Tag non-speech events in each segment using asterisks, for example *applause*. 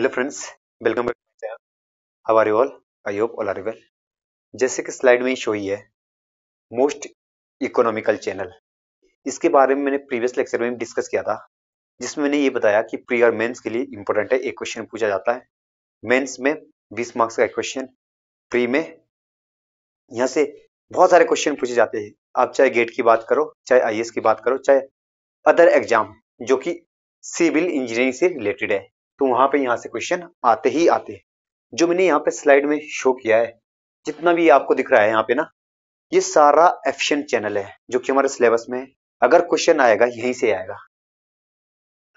hello friends welcome back how are you all I hope all are well जैसे कि slide में show ही है most economical channel इसके बारे में मैंने प्रीवियस लेक्चर में डिस्कस किया था जिसमें मैंने ये बताया कि प्री और मेंस के लिए इंपॉर्टेंट है एक क्वेश्चन पूछा जाता है मेंस में 20 मार्क्स का क्वेश्चन प्री में यहाँ से बहुत सारे क्वेश्चन पूछे जाते हैं आप चाहे गेट की बात करो चाहे आई की बात करो चाहे अदर एग्जाम जो कि सिविल इंजीनियरिंग से रिलेटेड है तो वहां पे यहाँ से क्वेश्चन आते ही आते हैं जो मैंने यहाँ पे स्लाइड में शो किया है जितना भी आपको दिख रहा है यहाँ पे ना ये सारा एफिशियंट चैनल है जो कि हमारे सिलेबस में अगर क्वेश्चन आएगा यहीं से आएगा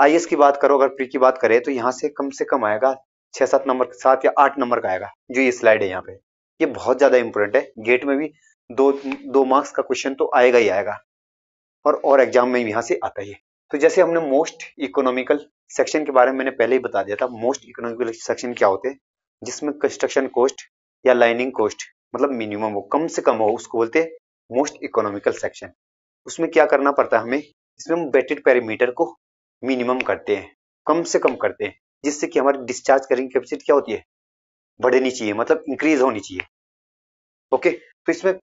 आई की बात करो अगर प्री की बात करें तो यहाँ से कम से कम आएगा छह सात नंबर सात या आठ नंबर का आएगा जो ये स्लाइड है यहाँ पे ये बहुत ज्यादा इंपॉर्टेंट है गेट में भी दो दो मार्क्स का क्वेश्चन तो आएगा ही आएगा और और एग्जाम में यहाँ से आता ही है तो जैसे हमने मोस्ट इकोनॉमिकल सेक्शन के बारे में मैंने पहले ही बता दिया था मोस्ट इकोनॉमिकल सेक्शन क्या होते हैं जिसमें कंस्ट्रक्शन कॉस्ट या लाइनिंग कॉस्ट मतलब मिनिमम हो कम से कम हो उसको बोलते हैं मोस्ट इकोनॉमिकल सेक्शन उसमें क्या करना पड़ता है हमें इसमें हम बेटेड पैरामीटर को मिनिमम करते हैं कम से कम करते हैं जिससे कि हमारी डिस्चार्ज करने की कैपेसिटी क्या होती है बढ़नी चाहिए मतलब इंक्रीज होनी चाहिए ओके तो इसमें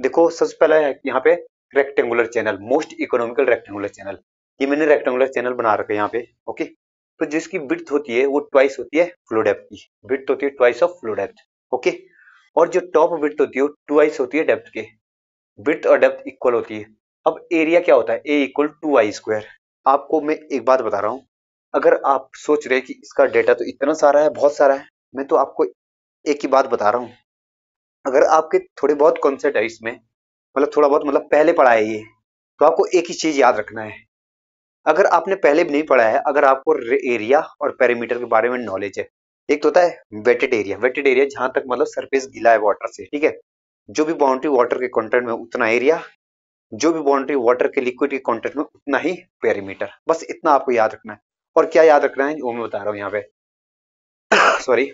देखो सबसे पहला है यहाँ पे rectangular channel most economical rectangular channel ये मैंने रेक्टेंगुलर चैनल बना रखा है यहाँ पे ओके तो जिसकी ब्रिथ होती है वो ट्वाइस होती है फ्लो डेप्थ की बिट होती है twice of flow depth okay और जो टॉप ब्रिथ होती है वो ट्वाइस होती है डेप्थ के ब्रिथ और डेप्थ इक्वल होती है अब एरिया क्या होता है A equal to I square आपको मैं एक बात बता रहा हूँ अगर आप सोच रहे कि इसका डेटा तो इतना सारा है बहुत सारा है मैं तो आपको एक ही बात बता रहा हूँ अगर आपके थोड़े बहुत कॉन्सेप्ट है इसमें मतलब थोड़ा बहुत मतलब पहले पढ़ा है ये तो आपको एक ही चीज याद रखना है अगर आपने पहले भी नहीं पढ़ा है अगर आपको एरिया और पैरामीटर के बारे में नॉलेज है एक तो होता है वेटेड एरिया वेटेड एरिया जहां तक मतलब सरफेस गीला है वाटर से ठीक है जो भी बाउंड्री वाटर के कंटेंट में उतना एरिया जो भी बाउंड्री वाटर के लिक्विड के कंटेंट में उतना ही पेरीमीटर बस इतना आपको याद रखना है और क्या याद रखना है वो मैं बता रहा हूँ यहाँ पे sorry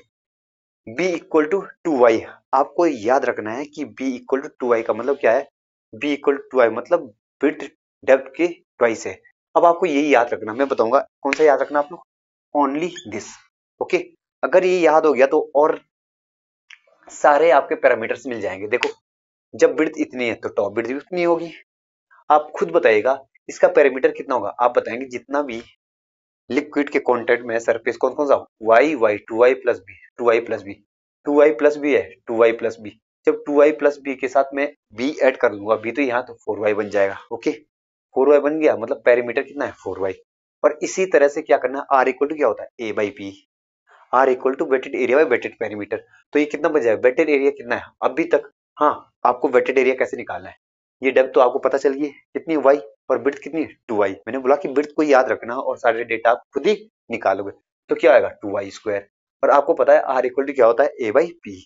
*coughs* b equal to two Y आपको याद रखना है कि b equal to two Y का मतलब क्या है b इक्वल टू वाई मतलब विथ डेप्थ के ट्वाइस है अब आपको यही याद रखना मैं बताऊंगा कौन सा याद रखना आप लोग ओनली दिस ओके अगर ये याद हो गया तो और सारे आपके पैरामीटर्स मिल जाएंगे देखो जब ब्रिथ इतनी है तो टॉप बिर्थ भी उतनी होगी आप खुद बताइएगा इसका पैरामीटर कितना होगा आप बताएंगे जितना भी लिक्विड के कॉन्टेक्ट में सरफेस कौन कौन सा Y Y two Y plus B two Y plus B two Y plus B है टू वाई प्लस बी जब टू वाई प्लस बी के साथ मैं बी एड कर लूंगा बी तो यहाँ तो फोर वाई बन जाएगा ओके फोर वाई बन गया मतलब पैरीमीटर कितना है फोर वाई और इसी तरह से क्या करना आर इक्वल टू क्या होता है A by P R equal to wetted area by wetted perimeter तो ये कितना बन जाएगा वेटेड एरिया कितना है अभी तक हाँ आपको वेटेड एरिया कैसे निकालना है ये डेप तो आपको पता चल गई कितनी वाई और बिर्थ कितनी टू वाई मैंने बोला कि बिर्थ को याद रखना और सारे डेटा आप खुद ही निकालोगे तो क्या आएगा टू वाई स्क्वायर और आपको पता है आर इक्वल टू क्या होता है ए बाई पी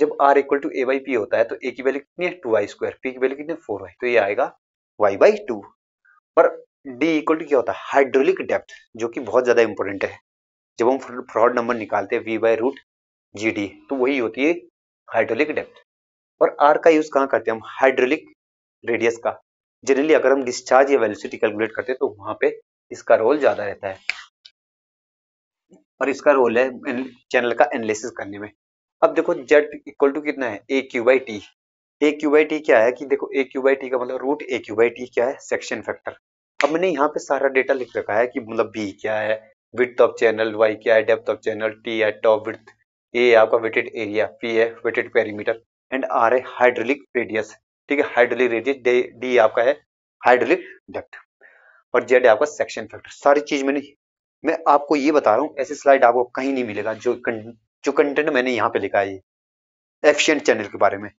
जब R equal to A by P होता है तो ए की वैल्यू कितनी है टू वाई स्क्वायर पी की वैल्यू कितनी है फोर वाई तो ये आएगा वाई बाई टू पर डी इक्वल टू क्या होता है हाइड्रोलिक डेप्थ जो कि बहुत ज़्यादा इंपॉर्टेंट है जब हम फ्रॉड नंबर निकालते हैं V by root G D तो वही होती है हाइड्रोलिक डेप्थ और आर का यूज़ कहाँ करते हैं हम हाइड्रोलिक रेडियस का जनरली अगर हम डिस्चार्ज या वेलोसिटी कैलकुलेट करते हैं तो वहां पे इसका रोल ज़्यादा रहता है और इसका रोल है चैनल का एनालिसिस करने में अब देखो जेड इक्वल टू कितना है A Q by T A Q by T क्या है कि देखो ए क्यू बाई टी का मतलब root A Q by T क्या है सेक्शन फैक्टर अब मैंने यहाँ पे सारा डेटा लिख रखा है कि मतलब बी क्या है विथ ऑफ चैनल वाई क्या है डेप्थ ऑफ चैनल टी है टॉप विथ ए आपका वेटेड एरिया पी है वेटेड पेरीमीटर एंड आर है हाइड्रोलिक रेडियस ठीक है हाइड्रोलिक रेडियस डी आपका है हाइड्रोलिक डेप्थ और जेड है आपका सेक्शन फैक्टर सारी चीज मैंने मैं आपको ये बता रहा हूँ ऐसे स्लाइड आपको कहीं नहीं मिलेगा जो जो कंटेंट मैंने यहाँ पे लिखा है ये एफिशिएंट चैनल के बारे में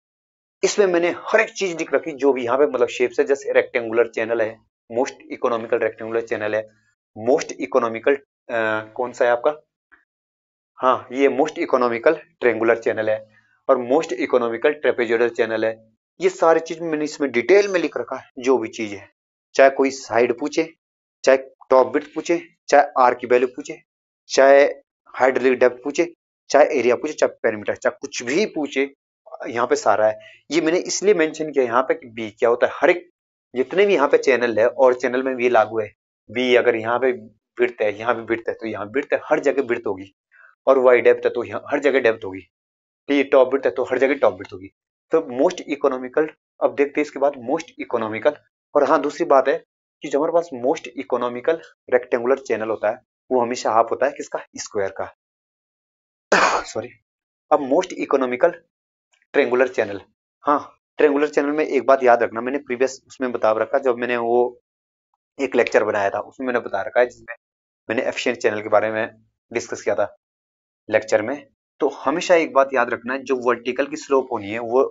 इसमें मैंने हर एक चीज लिख रखी जो भी यहाँ पे मतलब शेप से जैसे रेक्टेंगुलर चैनल है मोस्ट इकोनॉमिकल रेक्टेंगुलर चैनल है मोस्ट इकोनॉमिकल कौन सा है आपका हाँ ये मोस्ट इकोनॉमिकल ट्रेंगुलर चैनल है और मोस्ट इकोनॉमिकल ट्रेपेजोडल चैनल है ये सारी चीज मैंने इसमें डिटेल में लिख रखा है जो भी चीज है चाहे कोई साइड पूछे चाहे टॉप बिट पूछे चाहे आर की वैल्यू पूछे चाहे हाइड्रोलिक डेप्थ पूछे चाहे एरिया पूछे चाहे पेरीमीटर चाहे कुछ भी पूछे यहाँ पे सारा है ये मैंने इसलिए मेंशन किया यहाँ पे कि बी क्या होता है हर एक जितने भी यहाँ पे चैनल है और चैनल में भी लागू है बी अगर यहाँ पे वृत्त है यहाँ भी वृत्त है तो यहाँ वृत्त है हर जगह बिड़त होगी और वाई डेप्थ है तो यहाँ हर जगह डेप्थ होगी ये टॉप वृत्त है तो हर जगह टॉप वृत्त होगी तो मोस्ट इकोनॉमिकल अब देखते हैं इसके बाद मोस्ट इकोनॉमिकल और हाँ दूसरी बात है कि जो हमारे पास मोस्ट इकोनॉमिकल रेक्टेंगुलर चैनल होता है वो हमेशा हाफ होता है किसका स्क्वायर का सॉरी *coughs* अब मोस्ट इकोनॉमिकल ट्रेंगुलर चैनल हाँ ट्रेंगुलर चैनल में एक बात याद रखना मैंने प्रीवियस उसमें बता रखा जब मैंने वो एक लेक्चर बनाया था उसमें मैंने बता रखा है जिसमें मैंने एफिशियंट चैनल के बारे में डिस्कस किया था लेक्चर में तो हमेशा एक बात याद रखना है जो वर्टिकल की स्लोप होनी है वो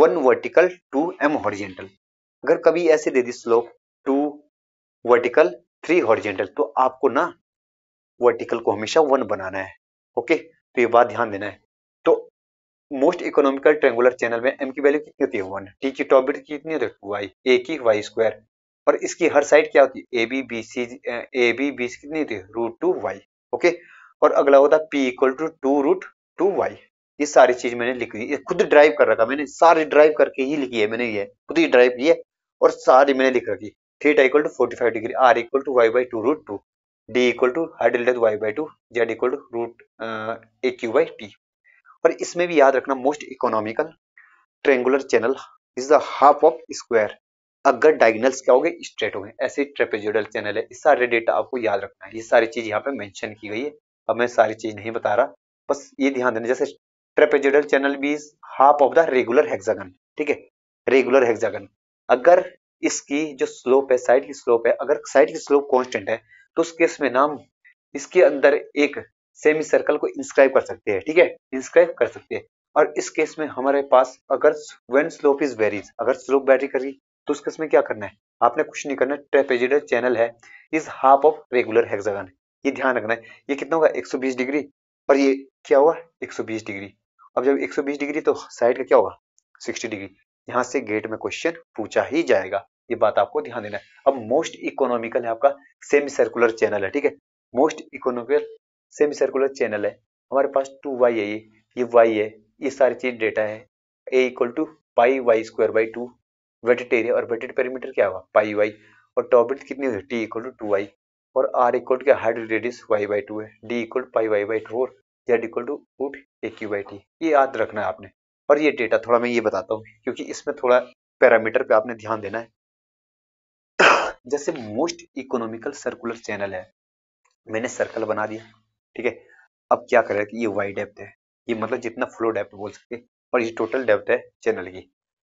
one vertical to M horizontal अगर कभी ऐसे दे दी slope two vertical three horizontal तो आपको ना वर्टिकल को हमेशा वन बनाना है ओके तो ये बात ध्यान देना है मोस्ट इकोनॉमिकल ट्रेंगुलर चैनल में एम की वैल्यू कितनी होती है वन टी की टॉप बिट कितनी होती है वाई ए की वाई स्क्वायर और इसकी हर साइड क्या होती है A B B C A B B C कितनी होती है रूट टू वाई ओके और अगला होता है P equal to two root two Y ये सारी चीज मैंने लिखी ये खुद ड्राइव कर रखा मैंने सारी ड्राइव करके ही लिखी है मैंने ये खुद ही ड्राइव की है और सारी मैंने लिख रखी theta equal to forty five degree R equal to Y by two root two D equal to hydraulic डेथ Y by two Z equal to root A Q by T पर इसमें भी याद रखना most economical triangular channel is the half of square अगर diagonals क्या हो गए स्ट्रेट हो गए ऐसे ट्रेपेजोडल चैनल है इस सारे डेटा आपको याद रखना है ये सारी चीज यहाँ पे मेंशन की गई है अब मैं सारी चीज नहीं बता रहा बस ये ध्यान देना जैसे ट्रेपेजोडल चैनल भी is half of the regular hexagon ठीक है रेगुलर हेक्सागन अगर इसकी जो स्लोप है साइड की स्लोप है अगर साइड की स्लोप कॉन्स्टेंट है तो उस केस में नाम इसके अंदर एक सेमी सर्कल को इंस्क्राइब कर सकते हैं ठीक है इंस्क्राइब कर सकते हैं और इस केस में हमारे पास अगर वेन स्लोप इज वेरीज अगर स्लोप बैटरी करी तो उस केस में क्या करना है आपने कुछ नहीं करना ट्रेपेजिडल चैनल है is half of regular hexagon ये ध्यान रखना है ये कितना होगा 120 डिग्री और ये क्या हुआ 120 डिग्री अब जब 120 डिग्री तो साइड का क्या होगा 60 डिग्री यहाँ से गेट में क्वेश्चन पूछा ही जाएगा ये बात आपको ध्यान देना है अब मोस्ट इकोनॉमिकल है आपका सेमी सर्कुलर चैनल है ठीक है most economical semi circular channel है हमारे पास टू वाई है ये ये वाई है ये सारी चीज डेटा है A equal to pi Y square by two wetted area और वेटेड पेरीमीटर क्या हुआ पाई वाई और टॉबिट कितनी हुई T equal to two Y और आर इक्वल टू क्या हाइड रेडियस वाई बाई टू है D equal to pi Y by four Z equal to root A Q by T ये याद रखना है आपने और ये डेटा थोड़ा मैं ये बताता हूँ क्योंकि इसमें थोड़ा पैरामीटर पे आपने ध्यान देना है जैसे मोस्ट इकोनॉमिकल सर्कुलर चैनल है मैंने सर्कल बना दिया ठीक है अब क्या करेगा कि ये वाई डेप्थ है ये मतलब जितना फ्लो डेप्थ बोल सकते और ये टोटल डेप्थ है चैनल की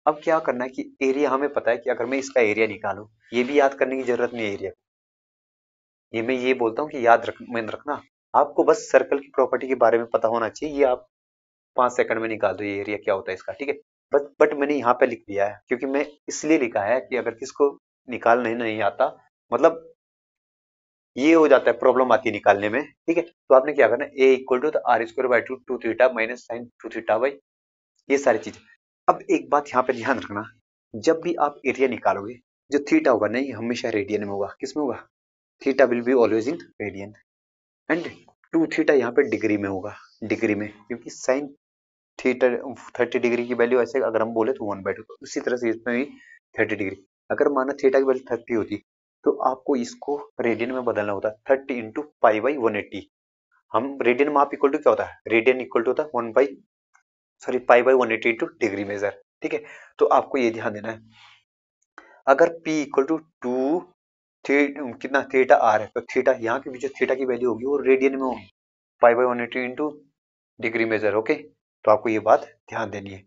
अब क्या करना है कि एरिया हमें पता है कि अगर मैं इसका एरिया निकालू ये भी याद करने की जरूरत नहीं है एरिया ये मैं ये बोलता हूँ कि याद रख मैंने रखना आपको बस सर्कल की प्रॉपर्टी के बारे में पता होना चाहिए ये आप पांच सेकंड में निकाल दो ये एरिया क्या होता है इसका ठीक है बट बट मैंने यहाँ पे लिख दिया है क्योंकि मैं इसलिए लिखा है कि अगर किसको निकाल नहीं नहीं आता मतलब ये हो जाता है प्रॉब्लम आती है निकालने में ठीक है तो आपने क्या करना A equal to R square by two two theta minus sine two theta by ये सारी चीज अब एक बात यहाँ पे ध्यान रखना जब भी आप एरिया निकालोगे जो थीटा होगा नहीं हमेशा रेडियन में होगा किसमें होगा theta will be always in radian and two theta यहाँ पे डिग्री में होगा डिग्री में क्योंकि साइन थीटा थर्टी डिग्री की वैल्यू ऐसे अगर हम बोले तो वन बाई टू उसी तरह से इसमें भी थर्टी डिग्री अगर माना थीटा की वैल्यू थर्टी होती तो आपको इसको रेडियन में बदलना होता है thirty into pi by one eighty हम रेडियन माप इक्वल टू क्या होता है रेडियन इक्वल टू होता है one by sorry five by one eighty into degree measure ठीक है तो आपको ये ध्यान देना है अगर पी इक्वल टू टू थे, कितना थीटा आर है तो थीटा यहाँ के बीच थीटा की वैल्यू होगी वो रेडियन में होगी pi by one eighty into degree measure okay तो आपको ये बात ध्यान देनी है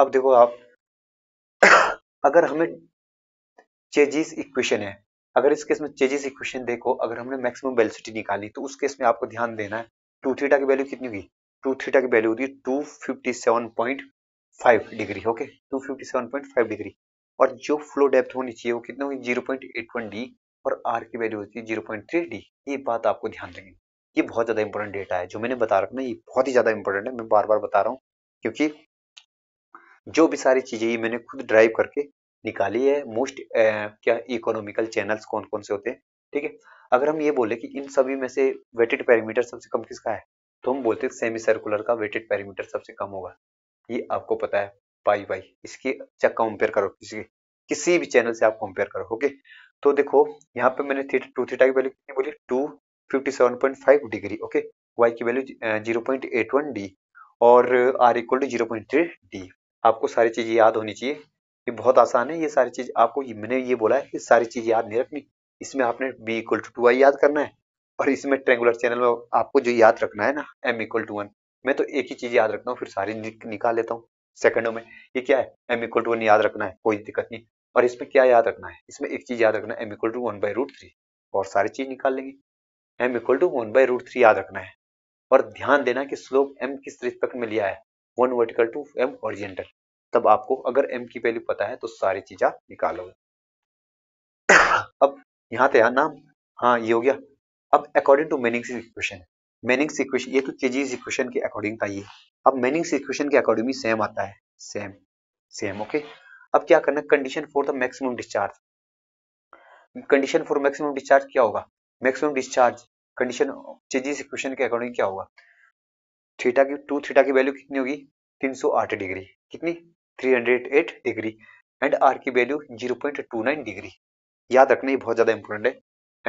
अब देखो आप *coughs* अगर हमें चेजिस इक्वेशन है अगर इस केस में चेजिस इक्वेशन देखो अगर हमने मैक्सिमम वेलोसिटी निकाली तो उस केस में आपको ध्यान देना है टू थीटा की वैल्यू कितनी होगी टू थीटा की वैल्यू होती है two fifty seven point five degree okay two fifty seven point five degree और जो फ्लो डेप्थ होनी चाहिए वो कितनी होगी zero point eight one D और आर की वैल्यू होती है जीरो पॉइंट थ्री डी ये बात आपको ध्यान देंगे ये बहुत ज़्यादा इंपॉर्टेंट डेटा है जो मैंने बता रखा ना ये बहुत ही ज़्यादा इंपॉर्टेंट है मैं बार बार बता रहा हूँ क्योंकि जो भी सारी चीज़ें ये मैंने खुद ड्राइव करके निकाली है मोस्ट क्या इकोनॉमिकल चैनल्स कौन कौन से होते हैं ठीक है अगर हम ये बोले कि इन सभी में से वेटेड पैरामीटर सबसे कम किसका है तो हम बोलते हैं सेमी सर्कुलर का वेटेड पैरामीटर सबसे कम होगा ये आपको पता है पाई बाई इसकी कंपेयर करो किसी किसी भी चैनल से आप कंपेयर करो ओके तो देखो यहाँ पे मैंने थीटा टू थीटा की वैल्यू कितनी बोली two fifty seven point five degree okay Y की value zero point eight one D और R equal to zero point three D आपको सारी चीज़ें याद होनी चाहिए ये बहुत आसान है ये सारी चीज आपको ये, मैंने ये बोला है कि सारी चीज याद नहीं रखनी इसमें आपने B equal to two I याद करना है और इसमें ट्रेंगुलर चैनल में आपको जो याद रखना है ना एम इक्वल टू वन मैं तो एक ही चीज याद रखता हूँ फिर सारी निकाल लेता हूँ सेकंडों में ये क्या है एम इक्वल टू वन याद रखना है कोई दिक्कत नहीं और इसमें क्या याद रखना है इसमें एक चीज याद रखना है M equal to one by root three और सारी चीज निकाल लेंगे M equal to one by root three याद रखना है और ध्यान देना कि स्लोप एम किस रिस्पेक्ट में लिया है one vertical to M horizontal तब आपको अगर m की वैल्यू पता है तो सारी चीजें आप निकालोगे अब यहाँ तो नाम हाँ ये हो गया अब according to Manning's equation Manning's equation ये तो चेजीज इक्वेशन के अकॉर्डिंग था ये अब मेनिंग्स इक्वेशन के अकॉर्डिंग सेम आता है सेम सेम ओके अब क्या करना condition for the maximum discharge condition for maximum discharge क्या होगा maximum discharge condition Chezy's equation के अकॉर्डिंग क्या होगा थीटा की टू थीटा की वैल्यू कितनी होगी 308 डिग्री कितनी 308 डिग्री एंड आर की वैल्यू 0.29 डिग्री याद रखना ये बहुत ज़्यादा इंपॉर्टेंट है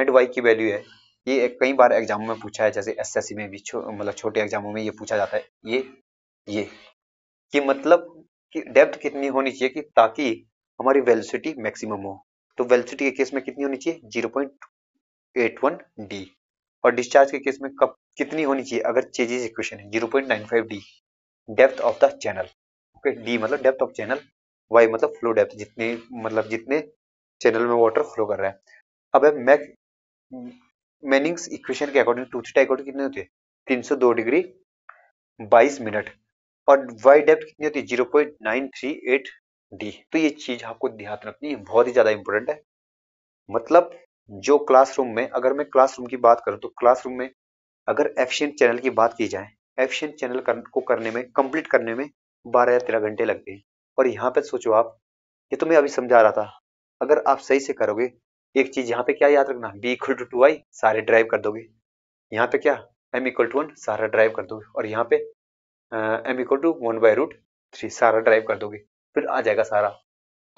एंड वाई की वैल्यू है ये कई बार एग्जामों में पूछा है जैसे एस में भी छो, मतलब छोटे एग्जामों में ये पूछा जाता है ये ये कि मतलब कि डेप्थ कितनी होनी चाहिए कि ताकि हमारी वेलोसिटी मैक्सिमम हो तो वेलोसिटी के केस में कितनी होनी चाहिए zero point eight one D और डिस्चार्ज के केस में कब कितनी होनी चाहिए अगर चेजेज इक्वेशन है zero point nine five D depth of the channel D मतलब डेप्थ ऑफ चैनल वाई मतलब फ्लो डेप्थ जितने मतलब जितने चैनल में वाटर फ्लो कर रहा है अब है मैक मैनिंग्स इक्वेशन के अकॉर्डिंग टू थीटा अकॉर्डिंग कितने होते हैं तीन सौ दो डिग्री बाईस मिनट और वाई डेप्थ कितनी होती है zero point nine three eight D तो ये चीज आपको ध्यान रखनी है बहुत ही ज्यादा इंपॉर्टेंट है मतलब जो क्लासरूम में अगर मैं क्लासरूम की बात करूं तो क्लासरूम में अगर एफिशिएंट चैनल की बात की जाए एफिशिएंट चैनल को करने में कंप्लीट करने में बारह या तेरह घंटे लग गए और यहाँ पे सोचो आप ये तो मैं अभी समझा रहा था अगर आप सही से करोगे एक चीज यहाँ पे क्या याद रखना B equal to two I सारे ड्राइव कर दोगे यहाँ पे क्या एम इक्वल टू वन सारा ड्राइव कर दोगे और यहाँ पे M equal to one by root three सारा ड्राइव कर दोगे फिर आ जाएगा सारा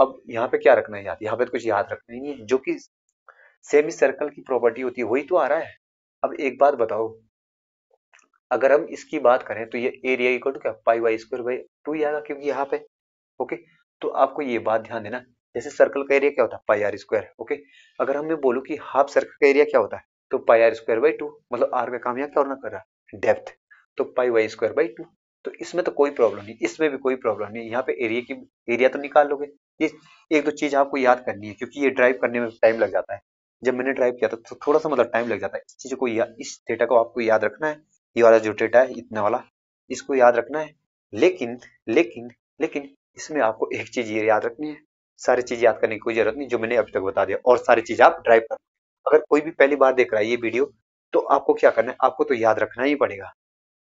अब यहाँ पे क्या रखना है याद यहाँ पे तो कुछ याद रखना नहीं है जो कि सेमी सर्कल की प्रॉपर्टी होती है वही तो आ रहा है अब एक बात बताओ अगर हम इसकी बात करें तो ये एरिया इक्वल टू क्या pi Y square by two ही आएगा क्योंकि यहाँ पे ओके तो आपको ये बात ध्यान देना जैसे सर्कल का एरिया क्या होता है पाई आर स्क्वायर ओके अगर हम ये बोलूँ कि हाफ सर्कल का एरिया क्या होता है तो pi R square by two मतलब आर का काम यहाँ क्या होना कर रहा है डेप्थ तो pi Y square by two तो इसमें तो कोई प्रॉब्लम नहीं इसमें भी कोई प्रॉब्लम नहीं यहाँ पे एरिया की एरिया तो निकाल लोगे ये एक दो चीज आपको याद करनी है क्योंकि ये ड्राइव करने में टाइम लग जाता है जब मैंने ड्राइव किया था तो थोड़ा सा मतलब टाइम लग जाता है इस चीज को या, इस डेटा को आपको याद रखना है ये वाला जो डेटा है इतना वाला इसको याद रखना है लेकिन लेकिन लेकिन इसमें आपको एक चीज ये याद रखनी है सारी चीज याद करने की कोई जरूरत नहीं जो मैंने अभी तक बता दिया और सारी चीज आप ड्राइव कर अगर कोई भी पहली बार देख रहा है ये वीडियो तो आपको क्या करना है आपको तो याद रखना ही पड़ेगा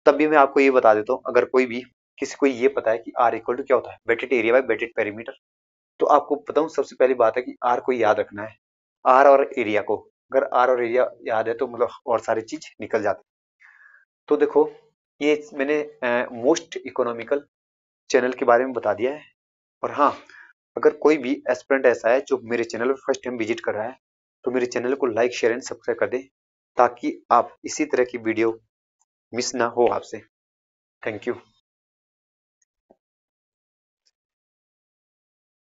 तब भी मैं आपको ये बता देता हूँ अगर कोई भी किसी को ये पता है कि आर इक्वल टू क्या होता है wetted area by wetted perimeter तो आपको बताऊँ सबसे पहली बात है कि आर को याद रखना है आर और एरिया को अगर आर और एरिया याद है तो मतलब और सारी चीज निकल जाती तो देखो ये मैंने मोस्ट इकोनॉमिकल चैनल के बारे में बता दिया है और हाँ अगर कोई भी एस्पिरेंट ऐसा है जो मेरे चैनल पर फर्स्ट टाइम विजिट कर रहा है तो मेरे चैनल को लाइक शेयर एंड सब्सक्राइब कर दें ताकि आप इसी तरह की वीडियो मिस ना हो आपसे थैंक यू